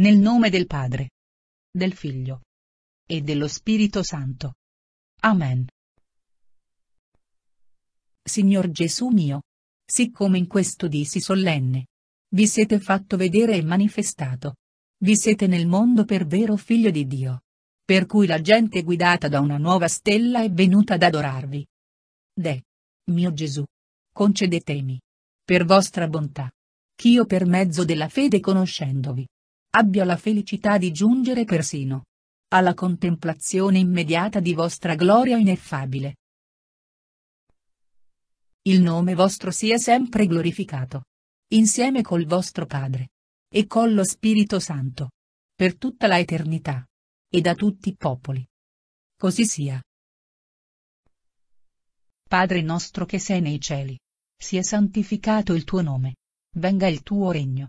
Nel nome del Padre, del Figlio e dello Spirito Santo. Amen. Signor Gesù mio, siccome in questo dì si solenne, vi siete fatto vedere e manifestato. Vi siete nel mondo per vero figlio di Dio. Per cui la gente guidata da una nuova stella è venuta ad adorarvi. De. Mio Gesù. Concedetemi. Per vostra bontà. Ch'io per mezzo della fede conoscendovi, abbia la felicità di giungere persino alla contemplazione immediata di vostra gloria ineffabile. Il nome vostro sia sempre glorificato. Insieme col vostro Padre. E con lo Spirito Santo. Per tutta la eternità. E da tutti i popoli. Così sia. Padre nostro che sei nei cieli. Sia santificato il tuo nome. Venga il tuo regno